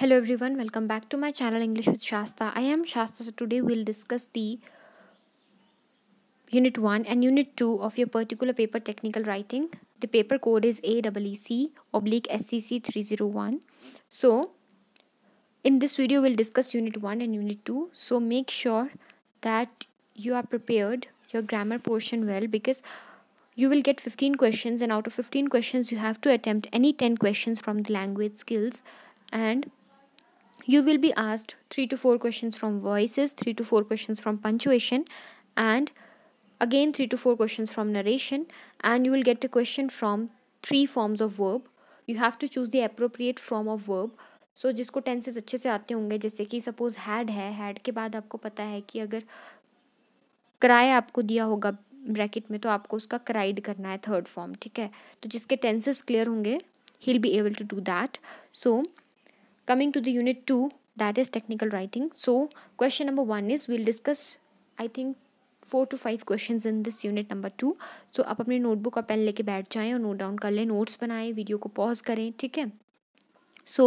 Hello everyone, welcome back to my channel English with Shasta. I am Shasta, so today we'll discuss the Unit 1 and Unit 2 of your particular paper technical writing. The paper code is AEEC oblique SCC 301. So, in this video we'll discuss Unit 1 and Unit 2. So, make sure that you are prepared your grammar portion well because you will get 15 questions and out of 15 questions you have to attempt any 10 questions from the language skills and you will be asked three to four questions from voices three to four questions from punctuation and again three to four questions from narration and you will get a question from three forms of verb you have to choose the appropriate form of verb so so, जिसको tenses अच्छे से आते होंगे जैसे कि suppose had है had के बाद आपको पता है कि अगर किराया आपको दिया होगा ब्रैकेट में तो आपको उसका क्राइड करना है थर्ड फॉर्म ठीक है तो जिसके टेंसेस क्लियर होंगे he will be able to do that so coming to the unit 2 that is technical writing so question number 1 is we'll discuss i think four to five questions in this unit number two so आप अपने notebook और pen लेके बैठ जाएं और note down कर लें notes बनाएं वीडियो को पॉज करें ठीक है सो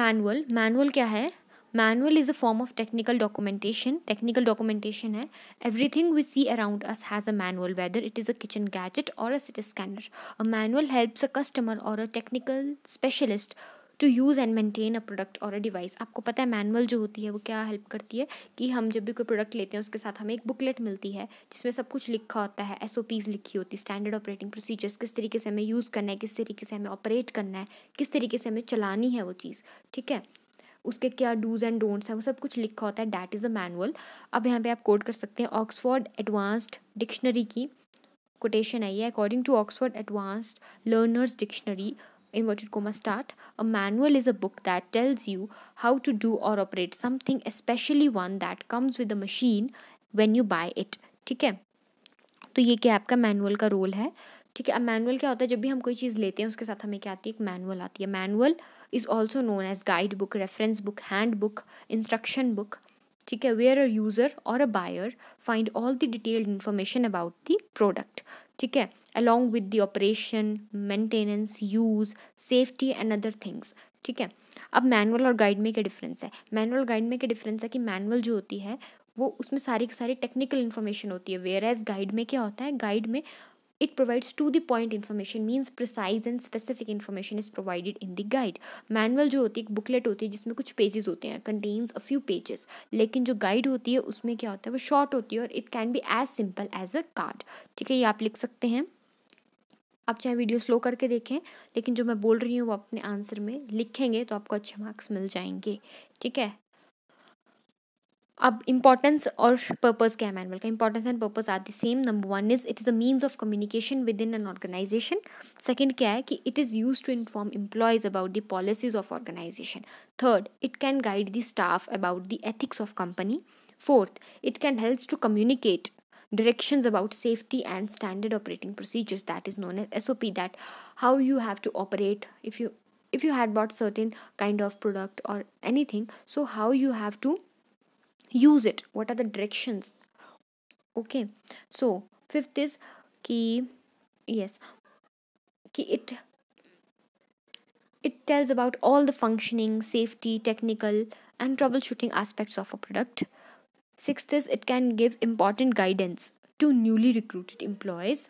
मैनुअल मैनुअल क्या है manual is a form of technical documentation technical documentation है everything we see around us has a manual whether it is a kitchen gadget or a CT scanner a manual helps a customer or a technical specialist to use and maintain a product or a device आपको पता है manual जो होती है वो क्या help करती है कि हम जब भी कोई प्रोडक्ट लेते हैं उसके साथ हमें एक बुकलेट मिलती है जिसमें सब कुछ लिखा होता है एस लिखी होती है स्टैंडर्ड ऑपरेटिंग प्रोसीजर्स किस तरीके से हमें यूज़ करना है किस तरीके से हमें ऑपरेट करना है किस तरीके से हमें चलानी है वो चीज़ ठीक है उसके क्या डूज एंड डोंट्स हैं वो सब कुछ लिखा होता है डैट इज़ अ मैनुअल अब यहाँ पे आप कोड कर सकते हैं ऑक्सफोर्ड एडवांस्ड डिक्शनरी की कोटेशन आई है according to Oxford advanced learner's dictionary inverted comma start a manual is a book that tells you how to do or operate something especially one that comes with the machine when you buy it ठीक है तो ये क्या आपका manual का role है ठीक है अब मैनुअल क्या होता है जब भी हम कोई चीज़ लेते हैं उसके साथ हमें क्या आती है एक मैनुअल आती है manual is also known as guide book reference book hand book instruction book ठीक है where a user or a buyer find all the detailed information about the product ठीक है along with the operation maintenance use safety and other things ठीक है अब manual और guide में क्या डिफरेंस है मैनुअल गाइड में क्या डिफरेंस है कि मैनुअल जो होती है वो उसमें सारी की सारी टेक्निकल इन्फॉर्मेशन होती है वेयर एज गाइड में क्या होता है गाइड में It provides to the point information means precise and specific information is provided in the guide manual जो होती है एक बुकलेट होती है जिसमें कुछ पेजेस होते हैं कंटेन्स अ फ्यू पेजेस लेकिन जो गाइड होती है उसमें क्या होता है वो शॉर्ट होती है और it can be as simple as a card ठीक है ये आप लिख सकते हैं आप चाहे वीडियो स्लो करके देखें लेकिन जो मैं बोल रही हूँ वो अपने आंसर में लिखेंगे तो आपको अच्छे मार्क्स मिल जाएंगे ठीक है अब importance or purpose क्या है manual importance and purpose are the same number one is it is a means of communication within an organization second क्या है it is used to inform employees about the policies of organization third it can guide the staff about the ethics of company fourth it can help to communicate directions about safety and standard operating procedures that is known as SOP that how you have to operate if you if you had bought certain kind of product or anything so how you have to use it what are the directions okay so fifth is ki yes ki it it tells about all the functioning safety technical and troubleshooting aspects of a product sixth is it can give important guidance to newly recruited employees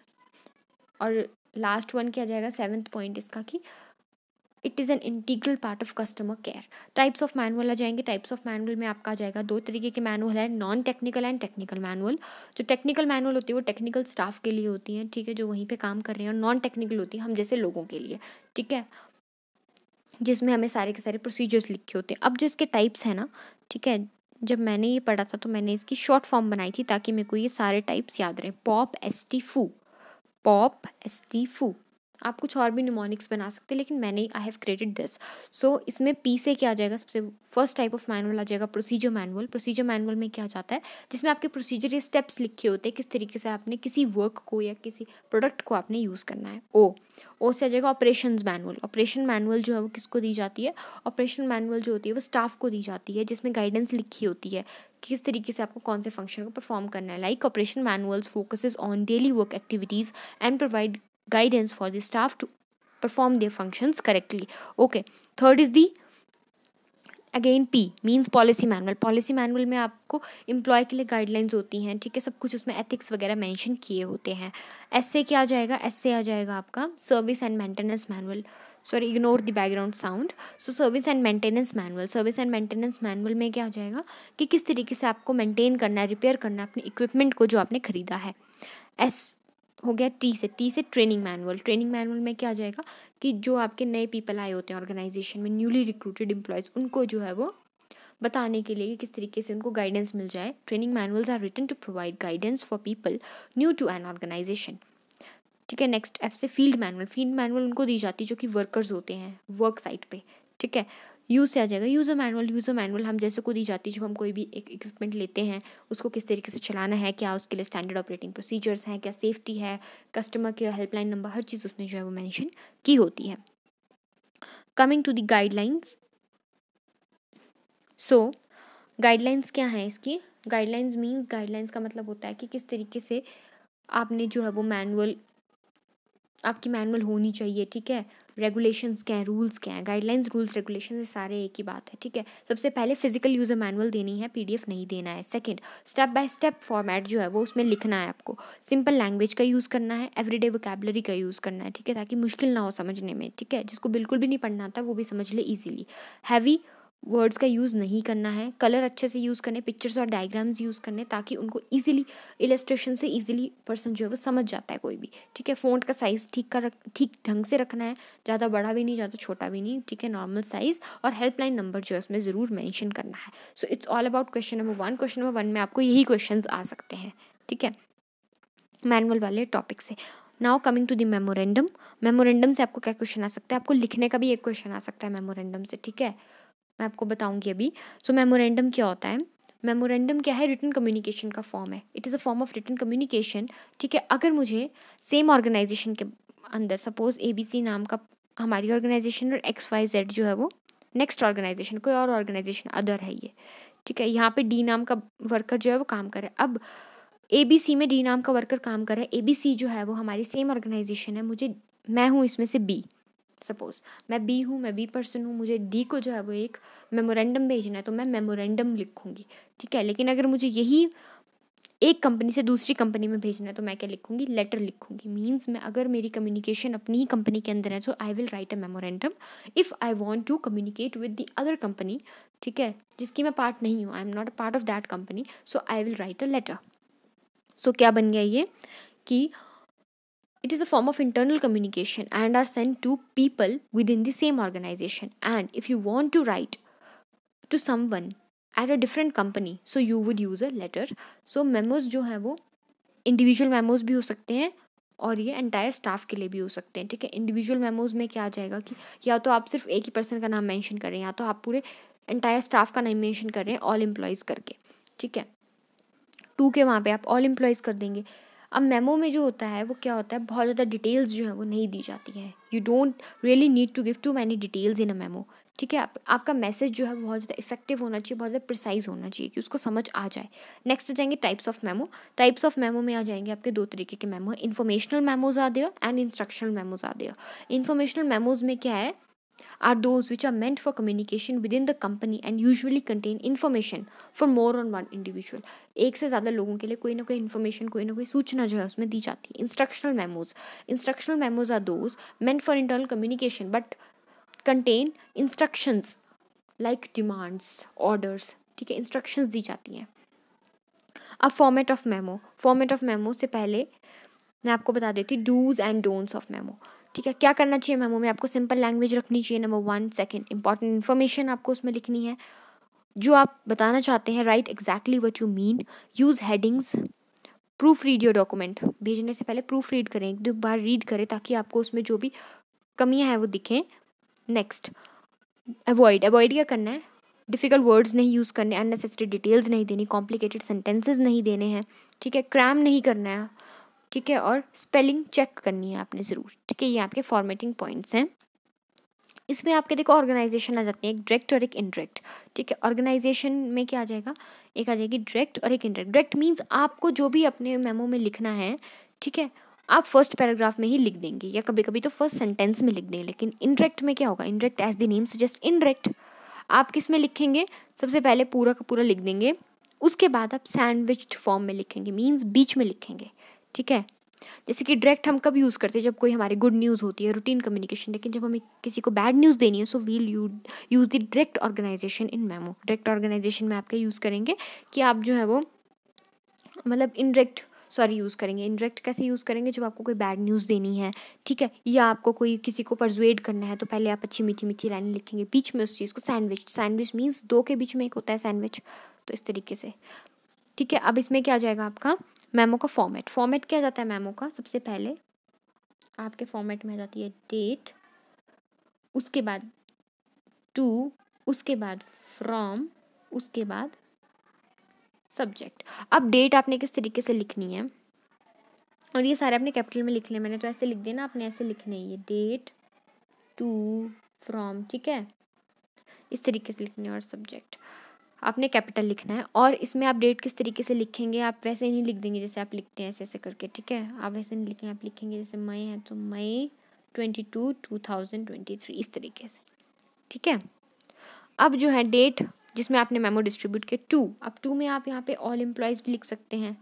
one, last one क्या जाएगा seventh point इसका कि it is an integral part of customer care types of manual आ जाएंगे types of manual में आपका आ जाएगा दो तरीके के मैनुअल है non technical and technical manual जो टेक्निकल मैनुअल होती है वो टेक्निकल स्टाफ के लिए होती है ठीक है जो वहीं पर काम कर रहे हैं और नॉन टेक्निकल होती है हम जैसे लोगों के लिए ठीक है जिसमें हमें सारे के सारे प्रोसीजर्स लिखे होते हैं अब जो इसके टाइप्स हैं ना ठीक है जब मैंने ये पढ़ा था तो मैंने इसकी शॉर्ट फॉर्म बनाई थी ताकि मेरे को ये सारे टाइप्स याद रहें पॉप एस टी फू पॉप एस टी फू आप कुछ और भी निमोनिक्स बना सकते हैं लेकिन मैंने I have created this so इसमें पी से क्या आ जाएगा सबसे फर्स्ट टाइप ऑफ मैनुअल आ जाएगा प्रोसीजर मैनुअल प्रोसीजर मैनुअल में क्या जाता है जिसमें आपके प्रोसीजर या स्टेप्स लिखे होते हैं किस तरीके से आपने किसी वर्क को या किसी प्रोडक्ट को आपने यूज़ करना है ओ ओ से आ जाएगा ऑपरेशन मैनुअल ऑपरेशन मैनुअल जो है वो किसको दी जाती है ऑपरेशन मैनुअल जो होती है वो स्टाफ को दी जाती है जिसमें गाइडेंस लिखी होती है किस तरीके से आपको कौन से फंक्शन को परफॉर्म करना है like operation manuals focuses on daily work activities and provide guidance for the staff to perform their functions correctly okay third is the again P means policy manual policy manual में आपको employ के लिए guidelines होती हैं ठीक है सब कुछ उसमें एथिक्स वगैरह मेंशन किए होते हैं एस से क्या आ जाएगा एस से आ जाएगा आपका service and maintenance manual sorry ignore the background sound so service and maintenance manual service and maintenance manual में क्या आ जाएगा कि किस तरीके से आपको मेंटेन करना है रिपेयर करना है अपने इक्विपमेंट को जो आपने खरीदा है एस हो गया टी से टी से ट्रेनिंग मैनुअल ट्रेनिंग मैनुअल में क्या आ जाएगा कि जो आपके नए पीपल आए होते हैं ऑर्गेनाइजेशन में न्यूली रिक्रूटेड एम्प्लॉयज़ उनको जो है वो बताने के लिए कि किस तरीके से उनको गाइडेंस मिल जाए training manuals are written to provide guidance for people new to an organization ठीक है नेक्स्ट एफ से फील्ड मैनुअल फील्ड मैनुअल उनको दी जाती है जो कि वर्कर्स होते हैं वर्क साइट पे ठीक है यूज़ से आ जाएगा यूज़र मैनुअल यूज़र मैनुअल हम जैसे को दी जाती है जब हम कोई भी एक इक्विपमेंट लेते हैं उसको किस तरीके से चलाना है क्या उसके लिए स्टैंडर्ड ऑपरेटिंग प्रोसीजर्स हैं क्या सेफ्टी है कस्टमर केयर हेल्पलाइन नंबर हर चीज़ उसमें जो है वो मैंशन की होती है coming to the guidelines so guidelines क्या हैं इसकी गाइडलाइंस मीन्स गाइडलाइंस का मतलब होता है कि किस तरीके से आपने जो है वो मैनुअल आपकी मैनुअल होनी चाहिए ठीक है रेगुलेशंस क्या हैं रूल्स क्या हैं गाइडलाइंस रूल्स रेगुलेशन ये सारे एक ही बात है ठीक है सबसे पहले फिजिकल यूज़र मैनुअल देनी है पीडीएफ नहीं देना है second step by step format जो है वो उसमें लिखना है आपको सिंपल लैंग्वेज का यूज़ करना है एवरीडे वोकेबलरी का यूज़ करना है ठीक है ताकि मुश्किल ना हो समझने में ठीक है जिसको बिल्कुल भी नहीं पढ़ना आता वो भी समझ ले ईजिली हैवी वर्ड्स का यूज़ नहीं करना है कलर अच्छे से यूज़ करने पिक्चर्स और डायग्राम्स यूज़ करने ताकि उनको इजीली इलस्ट्रेशन से इजीली पर्सन जो है वो समझ जाता है कोई भी ठीक है फ़ोन का साइज़ ठीक का रख ठीक ढंग से रखना है ज़्यादा बड़ा भी नहीं ज़्यादा छोटा भी नहीं ठीक है नॉर्मल साइज़ और हेल्पलाइन नंबर जो है उसमें ज़रूर मैंशन करना है so it's all about question number one question number one में आपको यही क्वेश्चन आ सकते हैं ठीक है मैनुअल वाले टॉपिक से now coming to the memorandum memorandum से आपको क्या क्वेश्चन आ सकता है आपको लिखने का भी एक क्वेश्चन आ सकता है मेमोरेंडम से ठीक है मैं आपको बताऊंगी अभी सो so, मेमोरेंडम क्या होता है मेमोरेंडम क्या है रिटर्न कम्युनिकेशन का फॉर्म है it is a form of return communication ठीक है अगर मुझे सेम ऑर्गेनाइजेशन के अंदर सपोज ए बी सी नाम का हमारी ऑर्गेनाइजेशन और एक्स वाई जेड जो है वो नेक्स्ट ऑर्गेनाइजेशन कोई और ऑर्गेनाइजेशन अदर है ये ठीक है यहाँ पे डी नाम का वर्कर जो है वो काम करे अब ए बी सी में डी नाम का वर्कर काम करे ए बी सी जो है वो हमारी सेम ऑर्गेनाइजेशन है मुझे मैं हूँ इसमें से बी सपोज़ मैं बी हूँ मैं बी पर्सन हूँ मुझे डी को जो है वो एक मेमोरेंडम भेजना है तो मैं मेमोरेंडम लिखूँगी ठीक है लेकिन अगर मुझे यही एक कंपनी से दूसरी कंपनी में भेजना है तो मैं क्या लिखूँगी लेटर लिखूँगी मीन्स मैं अगर मेरी कम्युनिकेशन अपनी ही कंपनी के अंदर है so I will write a memorandum if I want to communicate with the other company ठीक है जिसकी मैं पार्ट नहीं हूँ I am not a part of that company so I will write a letter so क्या बन गया ये कि It is a form of internal communication and are sent to people within the same organization. And if you want to write to someone at a different company, so you would use a letter. So memos jo hai wo individual memos bhi ho sakte hain और ये entire staff के लिए भी हो सकते हैं ठीक है इंडिविजुअल मेमोज में क्या आ जाएगा कि या तो आप सिर्फ एक ही पर्सन का नाम मेंशन कर रहे हैं या तो आप पूरे एंटायर स्टाफ का नाम मेंशन कर रहे हैं ऑल एम्प्लॉयज़ करके ठीक है टू के वहाँ पे आप ऑल एम्प्लॉयज़ कर देंगे अब मेमो में जो होता है वो क्या होता है बहुत ज़्यादा डिटेल्स जो है वो नहीं दी जाती है you don't really need to give too many details in a memo ठीक है आप, आपका मैसेज जो है बहुत ज़्यादा इफेक्टिव होना चाहिए बहुत ज़्यादा प्रिसाइज होना चाहिए कि उसको समझ आ जाए नेक्स्ट आ जाएंगे types of memo types of memo में आ जाएंगे आपके दो तरीके के memo informational memos are the and instructional memos are the informational memos में क्या है are those which are meant for communication within the company and usually contain information for more on one individual एक से ज़्यादा लोगों के लिए कोई ना कोई इन्फॉर्मेशन कोई ना कोई सूचना जो है उसमें दी जाती है instructional memos instructional memos are those meant for internal communication but contain instructions like demands orders ठीक है इंस्ट्रक्शंस दी जाती हैं अब format of memo format of memo से पहले मैं आपको बता देती dos and don'ts of memo ठीक है क्या करना चाहिए मेमो में आपको सिंपल लैंग्वेज रखनी चाहिए number one second important information आपको उसमें लिखनी है जो आप बताना चाहते हैं write exactly what you mean use headings proofread your document भेजने से पहले प्रूफ रीड करें एक दो बार रीड करें ताकि आपको उसमें जो भी कमियाँ हैं वो दिखें नेक्स्ट अवॉइड अवॉइड क्या करना है डिफ़िकल्ट वर्ड्स नहीं यूज़ करने अननेसेसरी डिटेल्स नहीं देनी कॉम्प्लिकेटेड सेंटेंसेस नहीं देने हैं ठीक है क्रैम नहीं करना है ठीक है और स्पेलिंग चेक करनी है आपने ज़रूर ठीक है ये आपके फॉर्मेटिंग पॉइंट्स हैं इसमें आपके देखो ऑर्गेनाइजेशन आ जाती है एक डायरेक्ट और एक इनडायरेक्ट ठीक है ऑर्गेनाइजेशन में क्या आ जाएगा एक आ जाएगी डायरेक्ट और एक इनडायरेक्ट डायरेक्ट मीन्स आपको जो भी अपने मेमो में लिखना है ठीक है आप फर्स्ट पैराग्राफ में ही लिख देंगे या कभी कभी तो फर्स्ट सेंटेंस में लिख देंगे लेकिन इनडायरेक्ट में क्या होगा indirect as the name suggest indirect आप किस में लिखेंगे सबसे पहले पूरा का पूरा लिख देंगे उसके बाद आप सैंडविच्ड फॉर्म में लिखेंगे मीन्स बीच में लिखेंगे ठीक है जैसे कि डायरेक्ट हम कब यूज़ करते हैं जब कोई हमारी गुड न्यूज़ होती है रूटीन कम्युनिकेशन लेकिन जब हमें किसी को बैड न्यूज़ देनी है so will you use the direct organization in memo direct organization में आपका यूज़ करेंगे कि आप जो है वो मतलब इनडायरेक्ट सॉरी यूज़ करेंगे इनडायरेक्ट कैसे यूज़ करेंगे जब आपको कोई बैड न्यूज़ देनी है ठीक है या आपको कोई किसी को परजुएड करना है तो पहले आप अच्छी मीठी मीठी लाइन लिखेंगे बीच में उस चीज़ को सैंडविच सैंडविच मीन्स दो के बीच में एक होता है सैंडविच तो इस तरीके से ठीक है अब इसमें क्या आ जाएगा आपका मेमो का फॉर्मेट फॉर्मेट क्या जाता है मेमो का सबसे पहले आपके फॉर्मेट में आ जाती है डेट उसके बाद टू उसके बाद फ्रॉम उसके बाद सब्जेक्ट अब डेट आपने किस तरीके से लिखनी है और ये सारे आपने कैपिटल में लिखने मैंने तो ऐसे लिख दिया ना आपने ऐसे लिखने ये डेट टू फ्रॉम ठीक है इस तरीके से लिखने और सब्जेक्ट आपने कैपिटल लिखना है और इसमें आप डेट किस तरीके से लिखेंगे आप वैसे नहीं लिख देंगे जैसे आप लिखते हैं ऐसे ऐसे करके ठीक है आप वैसे नहीं लिखेंगे आप लिखेंगे जैसे मई है तो May twenty two two thousand twenty three इस तरीके से ठीक है अब जो है डेट जिसमें आपने मेमो डिस्ट्रीब्यूट किया टू अब टू में आप यहाँ पे ऑल एम्प्लॉयज़ भी लिख सकते हैं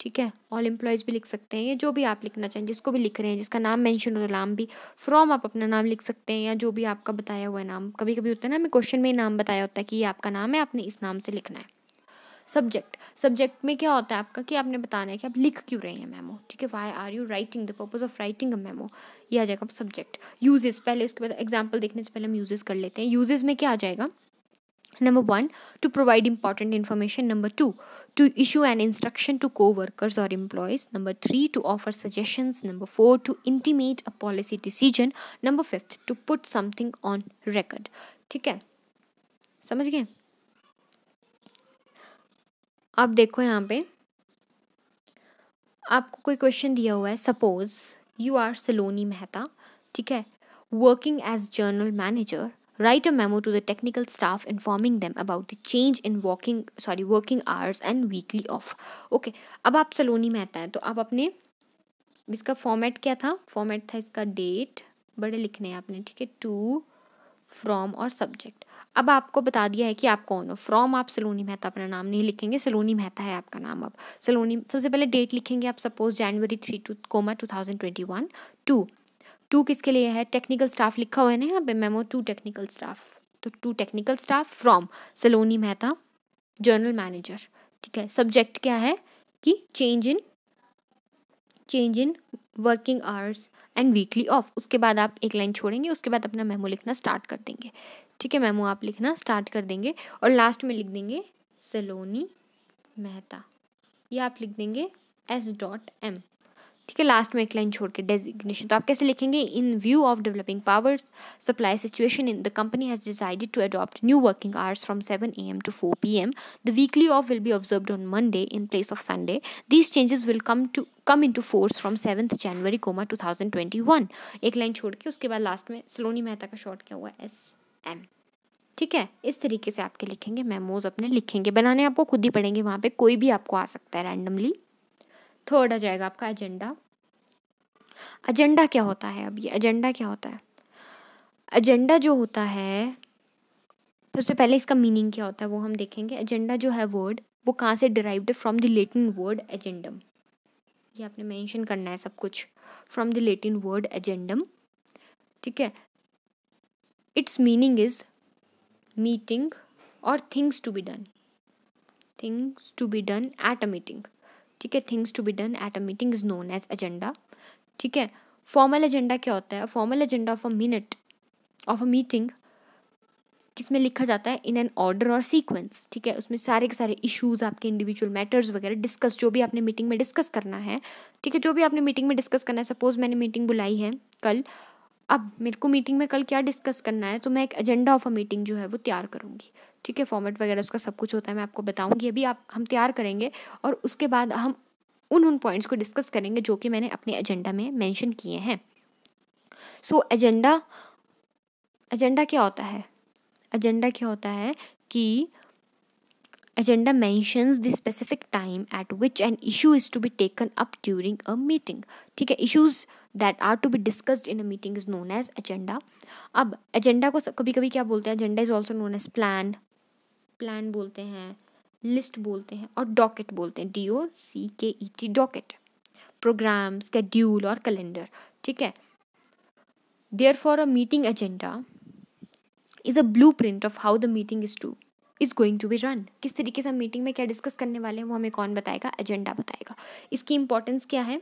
ठीक है ऑल एम्प्लॉयज़ भी लिख सकते हैं या जो भी आप लिखना चाहें जिसको भी लिख रहे हैं जिसका नाम मेंशन हो नाम भी फ्रॉम आप अपना नाम लिख सकते हैं या जो भी आपका बताया हुआ है नाम कभी कभी होता है ना हमें क्वेश्चन में ही नाम बताया होता है कि ये आपका नाम है आपने इस नाम से लिखना है सब्जेक्ट सब्जेक्ट में क्या होता है आपका कि आपने बताना है कि आप लिख क्यों रहे हैं मेमो ठीक है why are you writing the purpose of writing a memo ये आ जाएगा सब्जेक्ट यूजेस पहले उसके बाद एग्जाम्पल देखने से पहले हम यूजेस कर लेते हैं यूजेस में क्या आ जाएगा Number 1 to provide important information. Number 2 to issue an instruction to co workers or employees. Number 3 to offer suggestions. Number 4 to intimate a policy decision. Number fifth, to put something on record. theek hai samajh gaye ab dekho yahan pe aapko koi question diya hua hai suppose you are saloni mehta theek hai working as journal manager write a memo to the technical staff informing them about the change in walking sorry working hours and weekly off okay, अब आप सलोनी में आता है तो आप अपने इसका format क्या था फॉर्मेट था इसका डेट बड़े लिखने हैं आपने ठीक है टू फ्रॉम और सब्जेक्ट अब आपको बता दिया है कि आप कौन हो फ्रॉम आप सलोनी मेहता अपना नाम नहीं लिखेंगे सलोनी मेहता है आपका नाम अब सलोनी सबसे पहले डेट लिखेंगे आप suppose January three two comma two thousand twenty one two two किसके लिए है टेक्निकल स्टाफ लिखा हुआ है ना यहाँ पे मेमो टू टेक्निकल स्टाफ तो to technical staff from Saloni Mehta general manager ठीक है सब्जेक्ट क्या है कि change in change in working hours and weekly off उसके बाद आप एक लाइन छोड़ेंगे उसके बाद अपना मेमो लिखना स्टार्ट कर देंगे ठीक है मेमो आप लिखना स्टार्ट कर देंगे और लास्ट में लिख देंगे सलोनी मेहता या आप लिख देंगे एस डॉट एम ठीक है लास्ट में एक लाइन छोड़ के डेजिग्नेशन तो आप कैसे लिखेंगे in view of developing powers supply situation in the company has decided to adopt new working hours from seven A M to four P M the weekly off will be observe on Monday in place of Sunday these changes will come to come into force from seventh January comma two thousand twenty one एक लाइन छोड़ के उसके बाद last में सलोनी मेहता का short क्या हुआ एस एम ठीक है इस तरीके से आपके लिखेंगे मेमोज अपने लिखेंगे बनाने आपको खुद ही पड़ेंगे वहाँ पे कोई भी आपको आ सकता है रैंडमली थर्ड आ जाएगा आपका एजेंडा एजेंडा क्या होता है अब ये एजेंडा क्या होता है एजेंडा जो होता है सबसे तो पहले इसका मीनिंग क्या होता है वो हम देखेंगे एजेंडा जो है वर्ड वो कहाँ से derived from the Latin word agendum ये आपने मेंशन करना है सब कुछ from the Latin word agendum ठीक है इट्स मीनिंग इज मीटिंग और things to be done things to be done at a meeting ठीक है things to be done at a meeting is known as agenda ठीक है formal agenda क्या होता है formal agenda of a minute of a meeting में लिखा जाता है इन एन ऑर्डर और सीक्वेंस ठीक है उसमें सारे के सारे इश्यूज आपके इंडिविजुअल मैटर्स वगैरह डिस्कस जो भी आपने मीटिंग में डिस्कस करना है ठीक है जो भी आपने मीटिंग में डिस्कस करना है सपोज मैंने मीटिंग बुलाई है कल अब मेरे को मीटिंग में कल क्या डिस्कस करना है तो मैं एक एजेंडा ऑफ अ मीटिंग जो है वो तैयार करूँगी ठीक है फॉर्मेट वगैरह उसका सब कुछ होता है मैं आपको बताऊंगी अभी आप हम तैयार करेंगे और उसके बाद हम उन उन पॉइंट्स को डिस्कस करेंगे जो कि मैंने अपने एजेंडा में मैंशन किए हैं सो एजेंडा एजेंडा क्या होता है एजेंडा क्या होता है कि agenda mentions the specific time at which an issue is to be taken up during a meeting ठीक है issues that are to be discussed in a meeting is known as agenda अब agenda को कभी कभी क्या बोलते हैं agenda is also known as plan plan बोलते हैं लिस्ट बोलते हैं और डॉकेट बोलते हैं D O C K E T docket program schedule और कैलेंडर ठीक है there for a meeting agenda is a blueprint of how the meeting is to is going to be run किस तरीके से हम meeting में क्या discuss करने वाले हैं वो हमें कौन बताएगा एजेंडा बताएगा इसकी इंपॉर्टेंस क्या है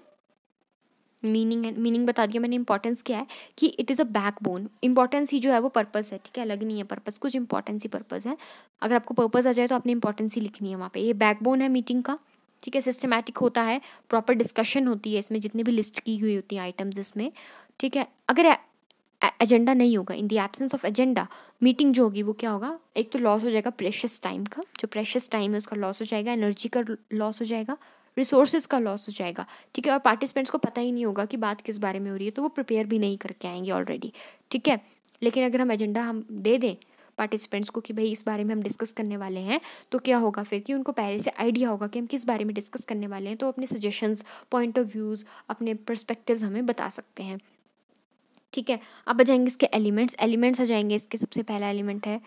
मीनिंग है मीनिंग बता दिया मैंने इंपॉर्टेंस क्या है कि it is a backbone importance ही जो है वो पर्पज़ है ठीक है अलग नहीं है पर्पज़ कुछ इंपॉर्टेंस ही पर्पज़ है अगर आपको पर्पज़ आ जाए तो आपने इंपॉर्टेंस ही लिखनी है वहाँ पे ये बैकबोन है मीटिंग का ठीक है सिस्टमैटिक होता है प्रॉपर डिस्कशन होती है इसमें जितनी भी लिस्ट की हुई होती हैं आइटम्स इसमें ठीक है अगर एजेंडा नहीं होगा in the absence of agenda meeting जो होगी वो क्या होगा एक तो लॉस हो जाएगा प्रेशियस टाइम का जो प्रेशियस टाइम है उसका लॉस हो जाएगा एनर्जी का लॉस हो जाएगा रिसोर्सेज का लॉस हो जाएगा ठीक है और पार्टिसिपेंट्स को पता ही नहीं होगा कि बात किस बारे में हो रही है तो वो प्रिपेयर भी नहीं करके आएंगे ऑलरेडी ठीक है लेकिन अगर हम एजेंडा हम दे दें पार्टिसिपेंट्स को कि भाई इस बारे में हम डिस्कस करने वाले हैं तो क्या होगा फिर कि उनको पहले से आइडिया होगा कि हम किस बारे में डिस्कस करने वाले हैं तो अपने सजेशंस पॉइंट ऑफ व्यूज़ अपने पर्सपेक्टिव्स हमें बता सकते हैं ठीक है अब आ जाएंगे इसके एलिमेंट्स एलिमेंट्स आ जाएंगे इसके सबसे पहला एलिमेंट है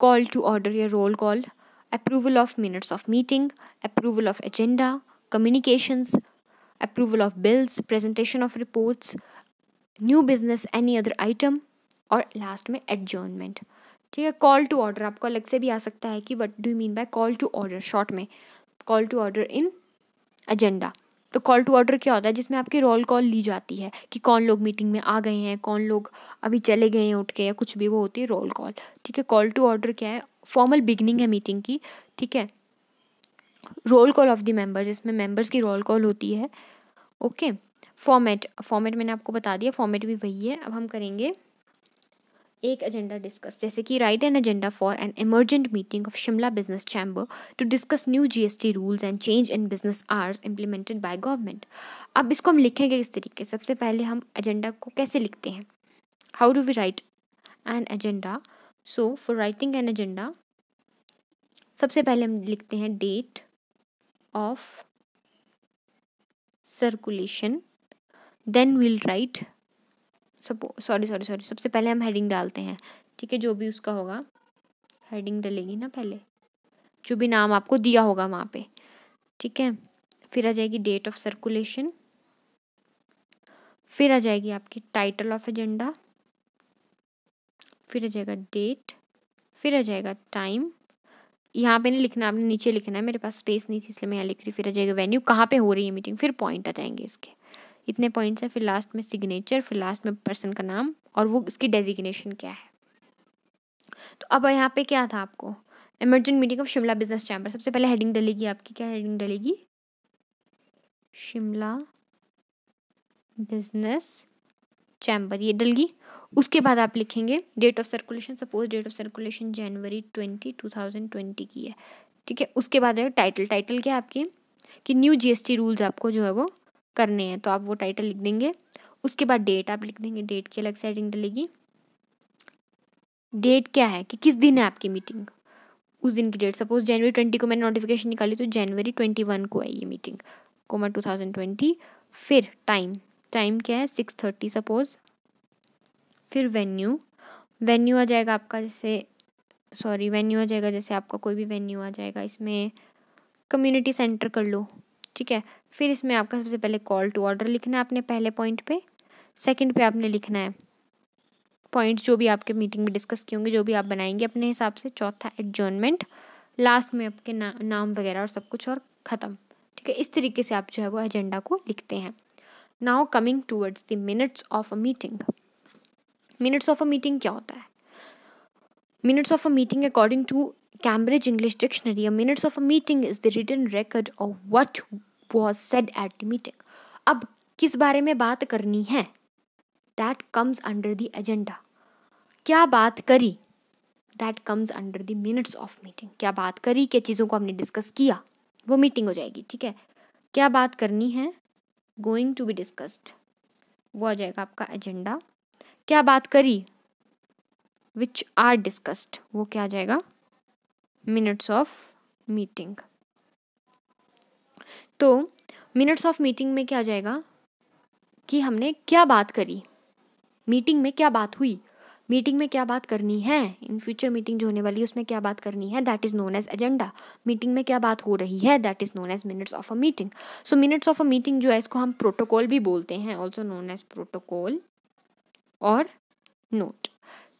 कॉल टू ऑर्डर या roll call approval of minutes of meeting approval of agenda communications, approval of bills, presentation of reports, new business any other item और लास्ट में adjournment. ठीक है कॉल टू ऑर्डर आपको अलग से भी आ सकता है कि what do you mean by call to order short में call to order in agenda तो कॉल टू ऑर्डर क्या होता है जिसमें आपकी रोल कॉल ली जाती है कि कौन लोग मीटिंग में आ गए हैं कौन लोग अभी चले गए हैं उठ के या कुछ भी वो होती है रोल कॉल ठीक है कॉल टू ऑर्डर क्या है फॉर्मल बिगनिंग है मीटिंग की ठीक है roll call of the members इसमें मेंबर्स की रोल कॉल होती है ओके फॉर्मेट फॉर्मेट मैंने आपको बता दिया फॉर्मेट भी वही है अब हम करेंगे एक एजेंडा डिस्कस जैसे कि write an agenda for an emergent meeting of Shimla business chamber to discuss new GST rules and change in business hours implemented by government अब इसको हम लिखेंगे किस तरीके सबसे पहले हम एजेंडा को कैसे लिखते हैं how do we write an agenda so for writing an agenda सबसे पहले हम लिखते हैं date of circulation then we'll write सपो सॉरी सॉरी सॉरी सबसे पहले हम हेडिंग डालते हैं ठीक है जो भी उसका होगा हेडिंग डलेगी ना पहले जो भी नाम आपको दिया होगा वहाँ पे ठीक है फिर आ जाएगी डेट ऑफ सर्कुलेशन फिर आ जाएगी आपकी टाइटल ऑफ एजेंडा फिर आ जाएगा डेट फिर आ जाएगा टाइम यहाँ पे नहीं लिखना आपने नीचे लिखना है मेरे पास स्पेस नहीं थी इसलिए मैं यहाँ लिख रही फिर आ जाएगा वेन्यू कहाँ पे हो रही है मीटिंग फिर पॉइंट आ जाएंगे इसके इतने पॉइंट्स हैं फिर लास्ट में सिग्नेचर फिर लास्ट में पर्सन का नाम और वो उसकी डेजिग्नेशन क्या है तो अब यहाँ पे क्या था आपको emergent meeting of Shimla business chamber सबसे पहले हेडिंग डलेगी आपकी क्या हेडिंग डलेगी शिमला बिजनेस चैम्बर ये डलगी उसके बाद आप लिखेंगे date of circulation suppose date of circulation January twenty two thousand twenty की है ठीक है उसके बाद है टाइटल टाइटल क्या है कि न्यू जीएसटी रूल्स आपको जो है वो करने हैं तो आप वो टाइटल लिख देंगे उसके बाद डेट आप लिख देंगे डेट की अलग सेटिंग डलेगी डेट क्या है कि किस दिन है आपकी मीटिंग उस दिन की डेट सपोज जनवरी ट्वेंटी को मैंने नोटिफिकेशन निकाली तो जनवरी ट्वेंटी वन को है ये meeting comma two thousand twenty फिर टाइम टाइम क्या है सिक्स थर्टी सपोज फिर वेन्यू वेन्यू आ जाएगा आपका जैसे सॉरी वेन्यू आ जाएगा जैसे आपका कोई भी वेन्यू आ जाएगा इसमें कम्युनिटी सेंटर कर लो ठीक है फिर इसमें आपका सबसे पहले कॉल टू ऑर्डर लिखना है आपने पहले पॉइंट पे सेकंड पे आपने लिखना है पॉइंट जो भी आपके मीटिंग में डिस्कस किए होंगे जो भी आप बनाएंगे अपने हिसाब से चौथा एडजॉर्नमेंट लास्ट में आपके ना, नाम वगैरह और सब कुछ और ख़त्म ठीक है इस तरीके से आप जो है वो एजेंडा को लिखते हैं now coming towards the minutes of a meeting minutes of a meeting क्या होता है minutes of a meeting according to Cambridge English dictionary minutes of a meeting is the return record of what was said at the meeting अब किस बारे में बात करनी है that comes under the agenda क्या बात करी that comes under the minutes of meeting क्या बात करी क्या चीज़ों को हमने डिस्कस किया वो मीटिंग हो जाएगी ठीक है क्या बात करनी है गोइंग टू बी डिस्कस्ड वो आ जाएगा आपका एजेंडा क्या बात करी विच आर डिस्कस्ड वो क्या आ जाएगा मिनट्स ऑफ मीटिंग तो मिनट्स ऑफ मीटिंग में क्या आ जाएगा कि हमने क्या बात करी मीटिंग में क्या बात हुई मीटिंग में क्या बात करनी है इन फ्यूचर मीटिंग जो होने वाली है उसमें क्या बात करनी है that is known as agenda meeting में क्या बात हो रही है that is known as minutes of a meeting so minutes of a meeting जो है इसको हम प्रोटोकॉल भी बोलते हैं ऑल्सो नोन एज प्रोटोकॉल और नोट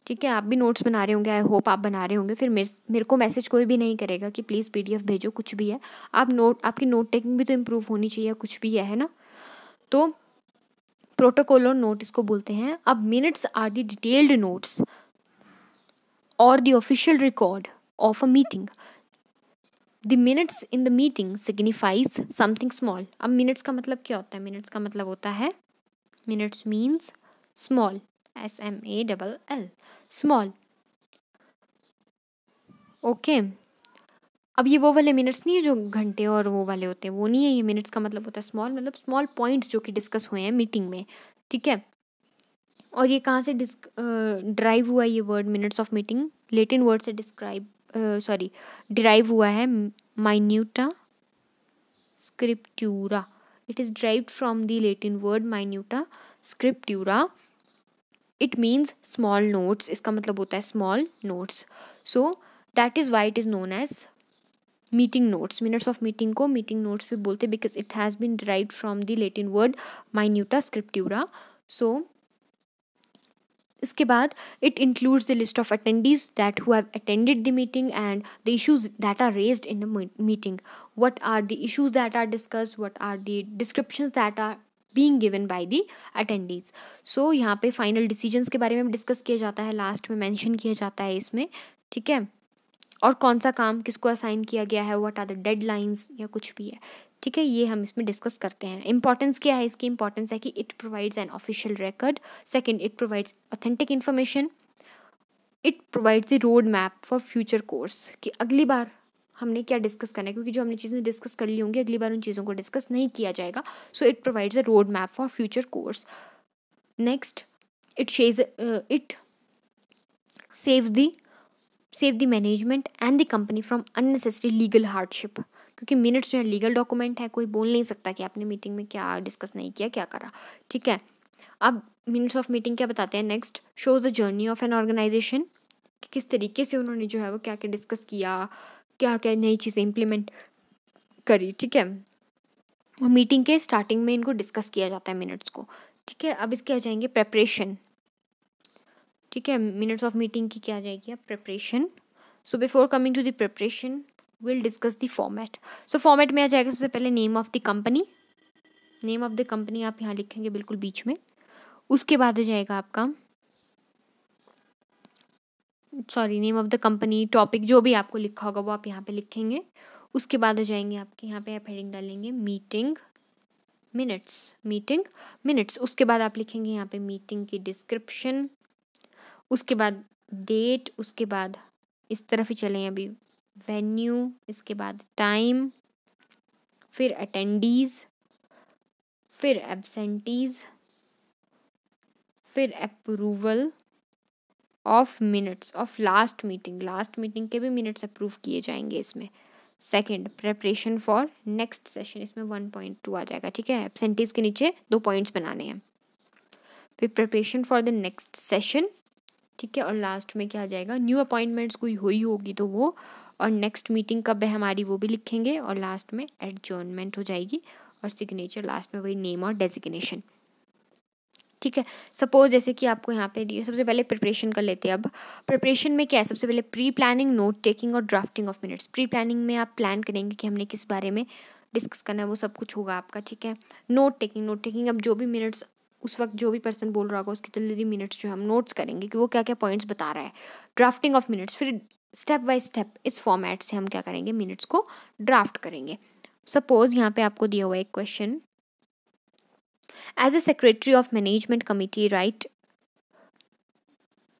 ठीक है आप भी नोट्स बना रहे होंगे आई होप आप बना रहे होंगे फिर मेरे मेरे को मैसेज कोई भी नहीं करेगा कि प्लीज़ पी भेजो कुछ भी है आप नोट आपकी नोट टेकिंग भी तो इम्प्रूव होनी चाहिए कुछ भी है ना तो और नोट इसको बोलते हैं अब minutes are the detailed notes और the official record of a meeting the minutes in the meeting signifies something small अब मिनट्स का मतलब क्या होता है मिनट्स का मतलब होता है minutes means small S M A double L small okay अब ये वो वाले मिनट्स नहीं है जो घंटे और वो वाले होते हैं वो नहीं है ये मिनट्स का मतलब होता है स्मॉल मतलब स्मॉल पॉइंट्स जो कि डिस्कस हुए हैं मीटिंग में ठीक है और ये कहाँ से डिस्क ड्राइव हुआ ये word minutes of meeting Latin word से डिस्क्राइब सॉरी डिराइव हुआ है minuta scriptura it is drive from the Latin word minuta scriptura it means small notes इसका मतलब होता है small notes so that is why it is known as meeting notes minutes of meeting को meeting notes भी बोलते हैं because it has been derive from the Latin word minuta scriptura so इसके बाद it includes the list of attendees that who have attended the meeting and the issues that are raise in the meeting what are the issues that are discuss what are the description that are being given by the attendees so यहाँ पे final decisions के बारे में discuss किया जाता है last में mention किया जाता है इसमें ठीक है और कौन सा काम किसको असाइन किया गया है वट आर द डेड या कुछ भी है ठीक है ये हम इसमें डिस्कस करते हैं इंपॉर्टेंस क्या है इसकी इंपॉर्टेंस है कि it provides an official record second it provides authentic information it provides the road map for future course कि अगली बार हमने क्या डिस्कस करना है क्योंकि जो हमने चीज़ें डिस्कस कर ली होंगी अगली बार उन चीज़ों को डिस्कस नहीं किया जाएगा so it provides a road map for future course next it says it saves the save the management and the company from unnecessary legal hardship क्योंकि मिनट्स जो है लीगल डॉक्यूमेंट है कोई बोल नहीं सकता कि आपने मीटिंग में क्या डिस्कस नहीं किया क्या करा ठीक है अब मिनट्स ऑफ मीटिंग क्या बताते हैं next shows the journey of an organisation किस तरीके से उन्होंने जो है वो क्या क्या डिस्कस किया क्या क्या नई चीज़ें इम्प्लीमेंट करी ठीक है और मीटिंग के स्टार्टिंग में इनको डिस्कस किया जाता है मिनट्स को ठीक है अब इसके आ जाएंगे प्रेपरेशन ठीक है मिनट्स ऑफ मीटिंग की क्या जाएगी अब preparation so before coming to the preparation will discuss the format so format में आ जाएगा सबसे पहले name of the company name of the company आप यहाँ लिखेंगे बिल्कुल बीच में उसके बाद आ जाएगा आपका sorry name of the company topic जो भी आपको लिखा होगा वो आप यहाँ पे लिखेंगे उसके बाद आ जाएंगे आपके यहाँ पे आप हेडिंग डालेंगे मीटिंग मिनट्स मीटिंग मिनट्स उसके बाद आप लिखेंगे यहाँ पे मीटिंग की डिस्क्रिप्शन उसके बाद डेट उसके बाद इस तरफ ही चलें अभी वेन्यू इसके बाद टाइम फिर अटेंडीज़ फिर एबसेंटीज़ फिर approval of minutes of last meeting last meeting के भी मिनट्स अप्रूव किए जाएंगे इसमें second preparation for next session इसमें वन पॉइंट टू आ जाएगा ठीक है एबसेंटीज के नीचे दो पॉइंट्स बनाने हैं फिर preparation for the next session ठीक है और लास्ट में क्या आ जाएगा न्यू अपॉइंटमेंट्स कोई हुई होगी तो वो और नेक्स्ट मीटिंग कब है हमारी वो भी लिखेंगे और लास्ट में एडजॉइनमेंट हो जाएगी और सिग्नेचर लास्ट में वही नेम और डेजिग्नेशन ठीक है सपोज जैसे कि आपको यहाँ पे दिए सबसे पहले प्रिपरेशन कर लेते हैं अब प्रिपरेशन में क्या है सबसे पहले प्री प्लानिंग नोट टेकिंग और drafting of minutes pre planning में आप प्लान करेंगे कि हमने किस बारे में डिस्कस करना है वो सब कुछ होगा आपका ठीक है नोट टेकिंग नोट टेकिंग अब जो भी मिनट्स उस वक्त जो भी पर्सन बोल रहा होगा उसके जल्दी मिनट्स जो हम नोट्स करेंगे कि वो क्या क्या पॉइंट्स बता रहा है ड्राफ्टिंग ऑफ मिनट्स फिर स्टेप बाय स्टेप इस फॉर्मेट से हम क्या करेंगे मिनट्स को ड्राफ्ट करेंगे सपोज यहाँ पे आपको दिया हुआ एक question as a secretary of management committee right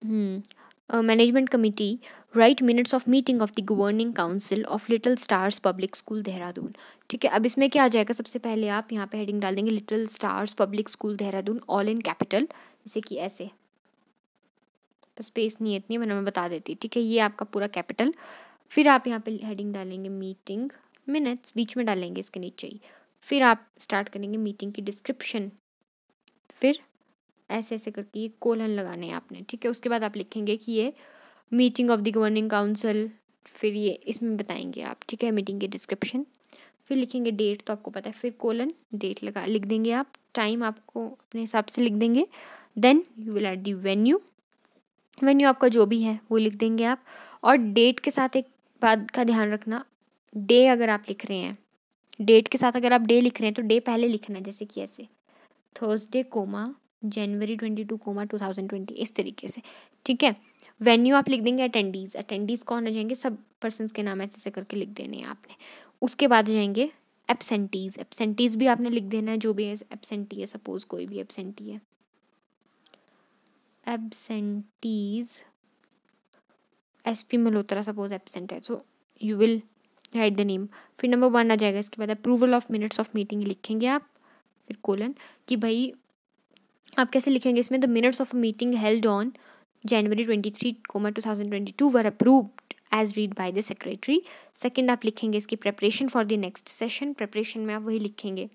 management committee right minutes of meeting of the governing council of little stars public school Dehradun ठीक है अब इसमें क्या आ जाएगा सबसे पहले आप यहाँ पे हेडिंग डाल देंगे little stars public school Dehradun all in capital जैसे कि ऐसे स्पेस नहीं इतनी मैंने मैं बता देती ठीक है ये आपका पूरा कैपिटल फिर आप यहाँ पे हेडिंग डालेंगे मीटिंग मिनट्स बीच में डालेंगे इसके नीचे ही फिर आप स्टार्ट करेंगे मीटिंग की डिस्क्रिप्शन फिर ऐसे ऐसे करके ये कोलन लगाने हैं आपने ठीक है उसके बाद आप लिखेंगे कि ये meeting of the governing council फिर ये इसमें बताएंगे आप ठीक है मीटिंग के डिस्क्रिप्शन फिर लिखेंगे डेट तो आपको पता है फिर कोलन डेट लगा लिख देंगे आप टाइम आपको अपने हिसाब से लिख देंगे then you will at the venue venue आपका जो भी है वो लिख देंगे आप और डेट के साथ एक बात का ध्यान रखना डे अगर आप लिख रहे हैं डेट के साथ अगर आप डे लिख रहे हैं तो डे पहले लिखना है जैसे कि ऐसे Thursday comma January twenty two comma two thousand twenty इस तरीके से ठीक है वेन्यू आप लिख देंगे अटेंडीज अटेंडीज कौन आ जाएंगे सब पर्सन के नाम ऐसे ऐसे करके लिख देने हैं आपने उसके बाद जाएंगे एबसेंटीज एबसेंटीज भी आपने लिख देना है जो भी एबसेंटी है सपोज कोई भी एबसेंटी है absentees S P Malhotra suppose absent है so you will write the name फिर नंबर वन आ जाएगा इसके बाद approval of minutes of meeting लिखेंगे आप फिर कोलन कि भाई आप कैसे लिखेंगे इसमें the minutes of a meeting held on January 23 comma 2022 were approved as read by the secretary second आप लिखेंगे इसकी preparation for the next session preparation में आप वही लिखेंगे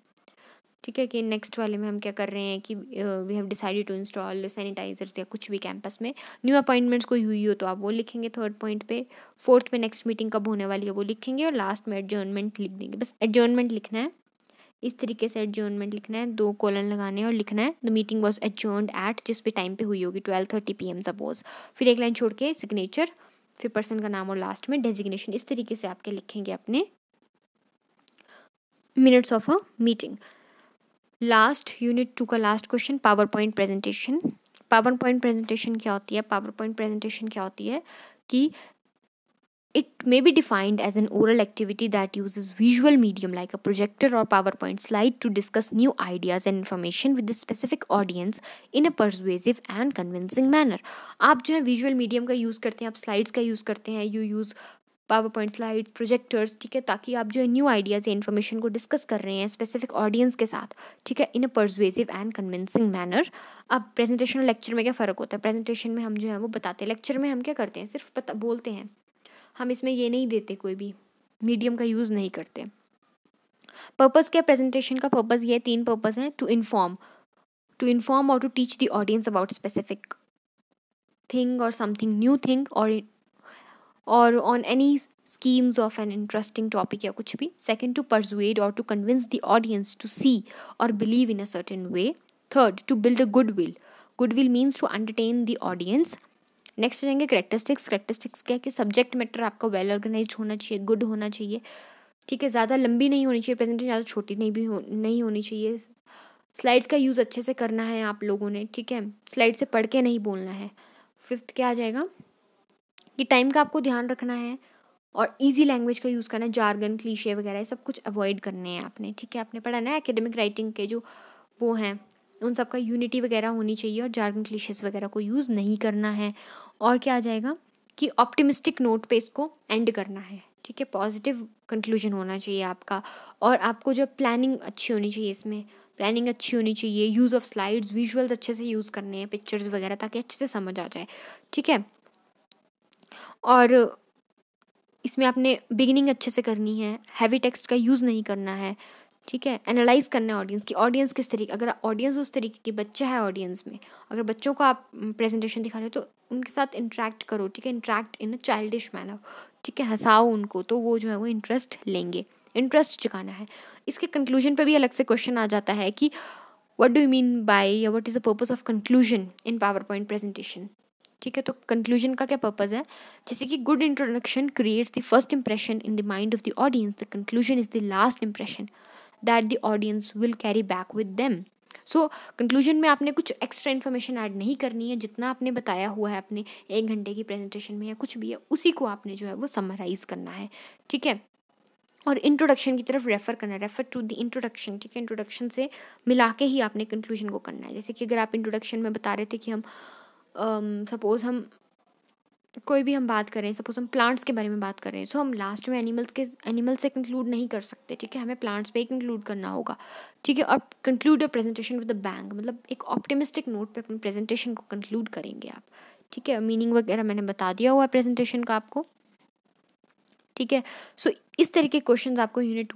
ठीक है कि नेक्स्ट वाले में हम क्या कर रहे हैं कि we have decided to install sanitisers या कुछ भी कैंपस में न्यू अपॉइंटमेंट्स कोई हुई हो तो आप वो लिखेंगे थर्ड पॉइंट पे फोर्थ में नेक्स्ट मीटिंग कब होने वाली है वो लिखेंगे और लास्ट में एडजर्नमेंट लिख देंगे बस एडजर्नमेंट लिखना है इस तरीके से एडजोनमेंट लिखना है दो कॉलन लगाने और लिखना है the meeting was adjourned at जिस भी टाइम पे हुई होगी twelve thirty P M suppose फिर एक लाइन छोड़ के सिग्नेचर फिर पर्सन का नाम और लास्ट में डेजिग्नेशन इस तरीके से आपके लिखेंगे अपने minutes of a meeting last unit two का last question PowerPoint presentation PowerPoint presentation क्या होती है पावर पॉइंट प्रेजेंटेशन क्या होती है कि It may be defined as an oral activity that uses visual medium like a projector or PowerPoint slide to discuss new ideas and information with a specific audience in a persuasive and convincing manner. आप जो है visual medium का use करते हैं आप slides का use करते हैं you use PowerPoint slide projectors ठीक है ताकि आप जो है न्यू आइडियाज़ या इन्फॉर्मेशन को डिस्कस कर रहे हैं स्पेसिफिक ऑडियंस के साथ ठीक है in a persuasive and convincing manner अब प्रेजेंटेशन और लेक्चर में क्या फ़र्क होता है प्रेजेंटेशन में हम जो है वो बताते हैं लेक्चर में हम क्या करते हैं सिर्फ बता बोलते हैं हम इसमें ये नहीं देते कोई भी मीडियम का यूज़ नहीं करते पर्पज़ क्या प्रेजेंटेशन का पर्पज़ ये तीन पर्पज़ हैं टू इन्फॉर्म टू इन्फॉर्म और to teach the audience about specific thing और समथिंग न्यू थिंग और और on any schemes of an interesting topic या कुछ भी सेकेंड टू परजुएड और to convince the audience to see और believe in a certain way third to build a goodwill goodwill means to entertain the audience next जाएंगे characteristics characteristics क्या है कि subject matter आपका well organised होना चाहिए good होना चाहिए ठीक है ज़्यादा लंबी नहीं होनी चाहिए प्रेजेंटेशन ज़्यादा छोटी नहीं भी हो नहीं होनी चाहिए स्लाइड्स का यूज़ अच्छे से करना है आप लोगों ने ठीक है स्लाइड से पढ़ के नहीं बोलना है फिफ्थ क्या आ जाएगा कि टाइम का आपको ध्यान रखना है और इजी लैंग्वेज का यूज़ करना है जारगन क्लीशे वगैरह सब कुछ अवॉइड करने हैं आपने ठीक है आपने पढ़ा ना एकेडमिक राइटिंग के जो वो हैं उन सब का यूनिटी वगैरह होनी चाहिए और जार्गन क्लीशेस वगैरह को यूज़ नहीं करना है और क्या आ जाएगा कि ऑप्टिमिस्टिक नोट पे इसको एंड करना है ठीक है पॉजिटिव कंक्लूजन होना चाहिए आपका और आपको जो प्लानिंग अच्छी होनी चाहिए इसमें प्लानिंग अच्छी होनी चाहिए यूज़ ऑफ स्लाइड्स विजुअल्स अच्छे से यूज़ करने हैं पिक्चर्स वगैरह ताकि अच्छे से समझ आ जाए ठीक है और इसमें आपने बिगिनिंग अच्छे से करनी है हैवी टेक्स्ट का यूज़ नहीं करना है ठीक है एनालाइज करना है ऑडियंस की ऑडियंस किस तरीके अगर ऑडियंस उस तरीके की बच्चा है ऑडियंस में अगर बच्चों को आप प्रेजेंटेशन दिखा रहे हो तो उनके साथ इंट्रैक्ट करो ठीक है interact in a childish manner ठीक है हंसाओ उनको तो वो जो है वो इंटरेस्ट लेंगे इंटरेस्ट चुकाना है इसके कंक्लूजन पर भी अलग से क्वेश्चन आ जाता है कि what do you mean by या what is the purpose of conclusion in PowerPoint presentation ठीक है तो कंक्लूजन का क्या पर्पज़ है जैसे कि good introduction creates the first impression in the mind of the audience the conclusion is the last impression that the audience will carry back with them so conclusion में आपने कुछ एक्स्ट्रा इन्फॉर्मेशन ऐड नहीं करनी है जितना आपने बताया हुआ है अपने एक घंटे की प्रेजेंटेशन में या कुछ भी है उसी को आपने जो है वो समराइज़ करना है ठीक है और इंट्रोडक्शन की तरफ रेफ़र करना है रेफ़र टू द इंट्रोडक्शन ठीक है इंट्रोडक्शन से मिला के ही आपने कंक्लूजन को करना है जैसे कि अगर आप इंट्रोडक्शन में बता रहे थे कि हम सपोज़ um, हम कोई भी हम बात करें सपोज हम प्लांट्स के बारे में बात करें सो so, हम लास्ट में एनिमल्स के एनिमल से कंक्लूड नहीं कर सकते ठीक है हमें प्लांट्स पे ही कंक्लूड करना होगा ठीक है और conclude your presentation with the bang मतलब एक ऑप्टिमिस्टिक नोट पे अपने प्रेजेंटेशन को कंक्लूड करेंगे आप ठीक है मीनिंग वगैरह मैंने बता दिया हुआ है प्रेजेंटेशन का आपको ठीक है सो so, इस तरीके के क्वेश्चन आपको यूनिट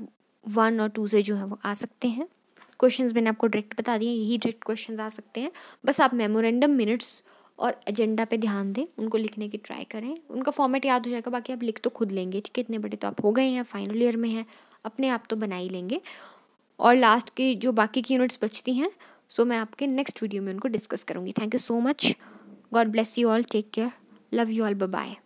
वन और टू से जो है वो आ सकते हैं क्वेश्चन मैंने आपको डायरेक्ट बता दिए यही डायरेक्ट क्वेश्चन आ सकते हैं बस आप मेमोरेंडम मिनट्स और एजेंडा पे ध्यान दें उनको लिखने की ट्राई करें उनका फॉर्मेट याद हो जाएगा बाकी आप लिख तो खुद लेंगे ठीक है इतने बड़े तो आप हो गए हैं फाइनल ईयर में हैं अपने आप तो बना ही लेंगे और लास्ट की जो बाकी की यूनिट्स बचती हैं सो मैं आपके नेक्स्ट वीडियो में उनको डिस्कस करूँगी thank you so much God bless you all take care love you all bye